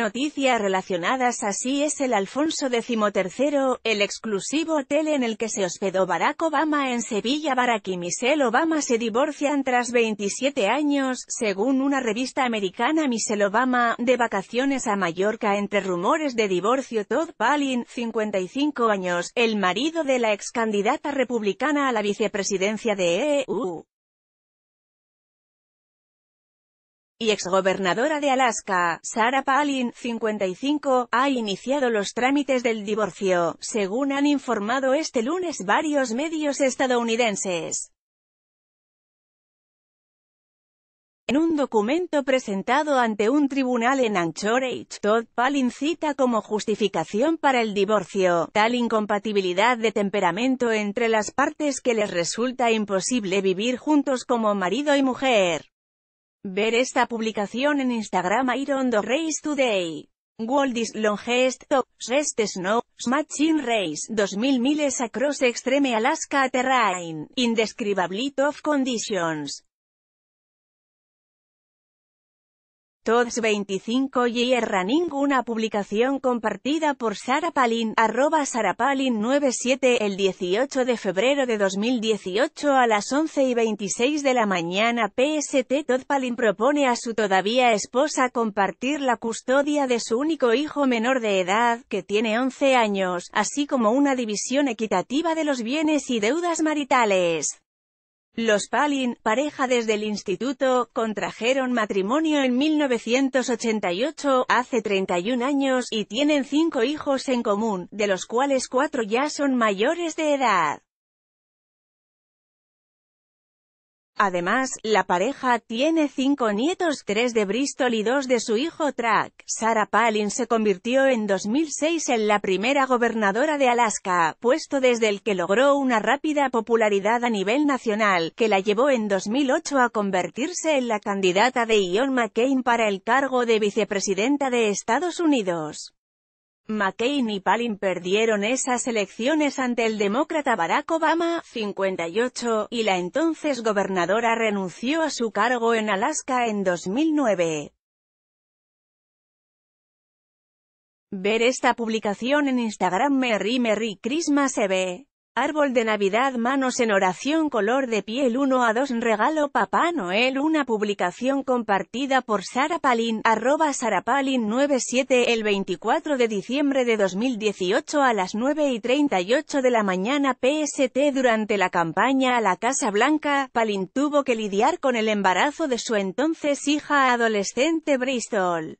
Noticias relacionadas así es el Alfonso XIII, el exclusivo hotel en el que se hospedó Barack Obama en Sevilla Barack y Michelle Obama se divorcian tras 27 años, según una revista americana Michelle Obama, de vacaciones a Mallorca entre rumores de divorcio Todd Palin, 55 años, el marido de la ex candidata republicana a la vicepresidencia de EU, y exgobernadora de Alaska, Sarah Palin, 55, ha iniciado los trámites del divorcio, según han informado este lunes varios medios estadounidenses. En un documento presentado ante un tribunal en Anchorage, Todd Palin cita como justificación para el divorcio, tal incompatibilidad de temperamento entre las partes que les resulta imposible vivir juntos como marido y mujer. Ver esta publicación en Instagram Iron Dog Race Today. World is Top rest snow, matching race 2000 miles across extreme Alaska terrain, Indescribably tough conditions. Tods 25 y ninguna una publicación compartida por Sara Palin, arroba Sara Palin 97, el 18 de febrero de 2018 a las 11 y 26 de la mañana PST Todd Palin propone a su todavía esposa compartir la custodia de su único hijo menor de edad, que tiene 11 años, así como una división equitativa de los bienes y deudas maritales. Los Palin, pareja desde el instituto, contrajeron matrimonio en 1988, hace 31 años, y tienen cinco hijos en común, de los cuales cuatro ya son mayores de edad. Además, la pareja tiene cinco nietos, tres de Bristol y dos de su hijo Track. Sarah Palin se convirtió en 2006 en la primera gobernadora de Alaska, puesto desde el que logró una rápida popularidad a nivel nacional, que la llevó en 2008 a convertirse en la candidata de Ion McCain para el cargo de vicepresidenta de Estados Unidos. McCain y Palin perdieron esas elecciones ante el demócrata Barack Obama, 58, y la entonces gobernadora renunció a su cargo en Alaska en 2009. Ver esta publicación en Instagram Merry Merry Christmas e Árbol de Navidad Manos en oración color de piel 1 a 2 Regalo Papá Noel Una publicación compartida por Sara Palin, arroba Palin 97 el 24 de diciembre de 2018 a las 9 y 38 de la mañana PST Durante la campaña a la Casa Blanca, Palin tuvo que lidiar con el embarazo de su entonces hija adolescente Bristol.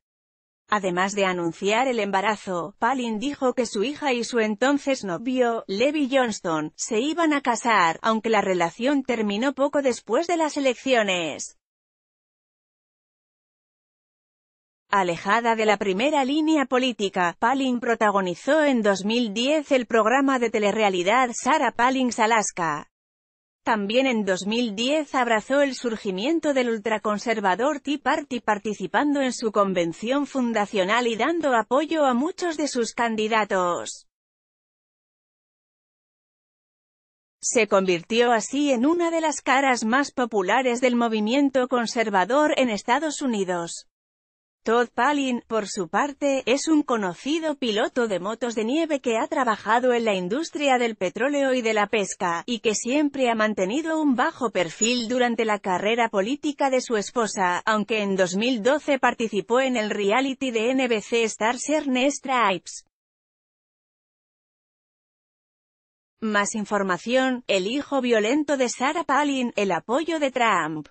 Además de anunciar el embarazo, Palin dijo que su hija y su entonces novio, Levi Johnston, se iban a casar, aunque la relación terminó poco después de las elecciones. Alejada de la primera línea política, Palin protagonizó en 2010 el programa de telerrealidad Sarah Palin's Alaska, también en 2010 abrazó el surgimiento del ultraconservador Tea Party participando en su convención fundacional y dando apoyo a muchos de sus candidatos. Se convirtió así en una de las caras más populares del movimiento conservador en Estados Unidos. Todd Palin, por su parte, es un conocido piloto de motos de nieve que ha trabajado en la industria del petróleo y de la pesca, y que siempre ha mantenido un bajo perfil durante la carrera política de su esposa, aunque en 2012 participó en el reality de NBC Star Ernest Stripes. Más información, el hijo violento de Sarah Palin, el apoyo de Trump.